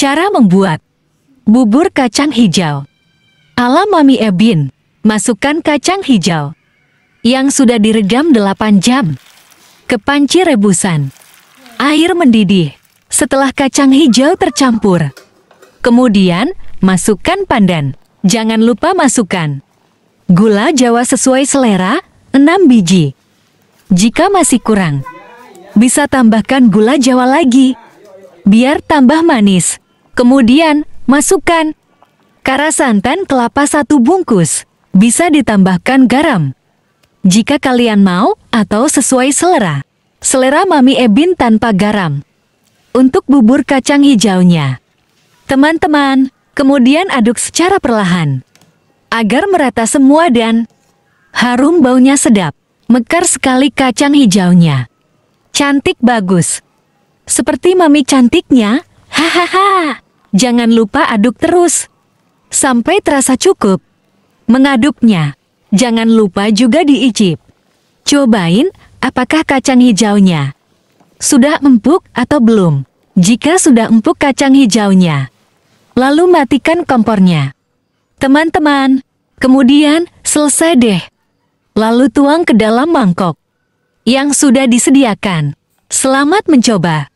Cara membuat Bubur kacang hijau Ala Mami Ebin Masukkan kacang hijau Yang sudah diredam 8 jam Ke panci rebusan Air mendidih Setelah kacang hijau tercampur Kemudian masukkan pandan Jangan lupa masukkan Gula jawa sesuai selera 6 biji Jika masih kurang Bisa tambahkan gula jawa lagi Biar tambah manis Kemudian, masukkan kara santan kelapa satu bungkus. Bisa ditambahkan garam. Jika kalian mau atau sesuai selera. Selera Mami Ebin tanpa garam. Untuk bubur kacang hijaunya. Teman-teman, kemudian aduk secara perlahan. Agar merata semua dan harum baunya sedap. Mekar sekali kacang hijaunya. Cantik bagus. Seperti mami cantiknya, Hahaha, jangan lupa aduk terus. Sampai terasa cukup. Mengaduknya. Jangan lupa juga diicip. Cobain apakah kacang hijaunya. Sudah empuk atau belum? Jika sudah empuk kacang hijaunya. Lalu matikan kompornya. Teman-teman, kemudian selesai deh. Lalu tuang ke dalam mangkok yang sudah disediakan. Selamat mencoba!